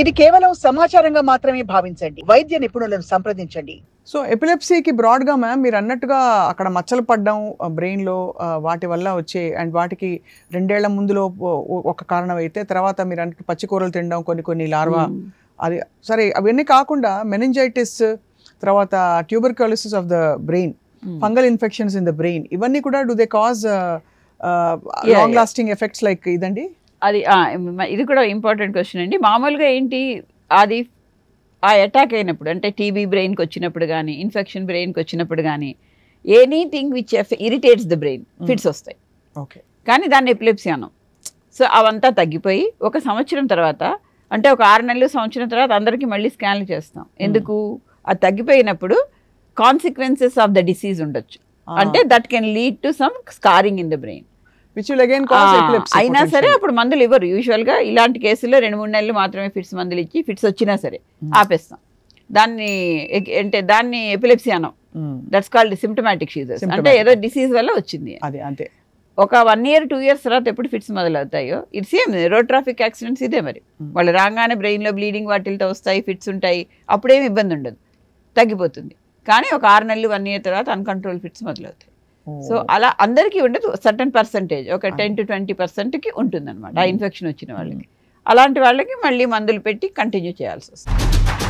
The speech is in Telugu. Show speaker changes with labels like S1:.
S1: ఇది కేవలం సమాచారంగా మాత్రమే భావించండి వైద్య నిపుణులను సంప్రదించండి సో ఎపిలెప్సీకి బ్రాడ్గా మ్యామ్ మీరు అన్నట్టుగా అక్కడ మచ్చలు పడ్డం బ్రెయిన్లో వాటి వల్ల వచ్చే అండ్ వాటికి రెండేళ్ల ముందులో ఒక కారణం అయితే తర్వాత మీరు అన్నట్టు పచ్చికూరలు తినడం కొన్ని కొన్ని లార్వా అది సరే అవన్నీ కాకుండా మెనింజైటిస్ తర్వాత tuberculosis of the brain fungal infections in the brain ఇవన్నీ కూడా do they cause long lasting effects like ఇదండి
S2: అది ఇది కూడా ఇంపార్టెంట్ క్వశ్చన్ అండి మామూలుగా ఏంటి అది ఆ అటాక్ అయినప్పుడు అంటే టీబీ బ్రెయిన్కి వచ్చినప్పుడు కానీ ఇన్ఫెక్షన్ బ్రెయిన్కి వచ్చినప్పుడు కానీ anything which irritates the brain fits వస్తాయి ఓకే కానీ దాన్ని ఎపిలెప్సీ అనం సో అవంతా తగ్గిపోయి ఒక సంవత్సరం తర్వాత అంటే ఒక ఆరు నెలలు సంవత్సరం తర్వాత అందరికీ మళ్ళీ స్కాన్లు చేస్తాం hmm. ఎందుకు అది తగ్గిపోయినప్పుడు కాన్సిక్వెన్సెస్ ఆఫ్ ద డిసీజ్ ఉండొచ్చు అంటే that can lead to some scarring in the brain అయినా సరే అప్పుడు మందులు ఇవ్వరు యూజువల్గా ఇలాంటి కేసుల్లో రెండు మూడు నెలలు మాత్రమే ఫిట్స్ మందులు ఇచ్చి ఫిట్స్ వచ్చినా సరే hmm. ఆపేస్తాం దాన్ని అంటే దాన్ని ఎపిలెప్సీ అనం దట్స్ కాల్డ్ సిమ్టమాటిక్ షీజర్స్ అంటే ఏదో డిసీజ్ వల్ల వచ్చింది అంతే ఒక వన్ ఇయర్ టూ ఇయర్స్ తర్వాత ఎప్పుడు ఫిట్స్ మొదలవుతాయో ఇట్స్ ఏం రోడ్ ట్రాఫిక్ యాక్సిడెంట్స్ ఇదే మరి hmm. వాళ్ళు రాగానే బ్రెయిన్లో బ్లీడింగ్ వాటిలతో వస్తాయి ఫిట్స్ ఉంటాయి అప్పుడేమి ఇబ్బంది ఉండదు తగ్గిపోతుంది కానీ ఒక ఆరు నెలలు వన్ ఇయర్ తర్వాత అన్కంట్రోల్ ఫిట్స్ మొదలవుతాయి సో అలా అందరికీ ఉండదు సర్టన్ పర్సంటేజ్ ఒక టెన్ టు ట్వంటీ పర్సెంట్కి ఉంటుందన్నమాట ఆ ఇన్ఫెక్షన్ వచ్చిన వాళ్ళకి అలాంటి వాళ్ళకి మళ్ళీ మందులు పెట్టి కంటిన్యూ చేయాల్సి వస్తుంది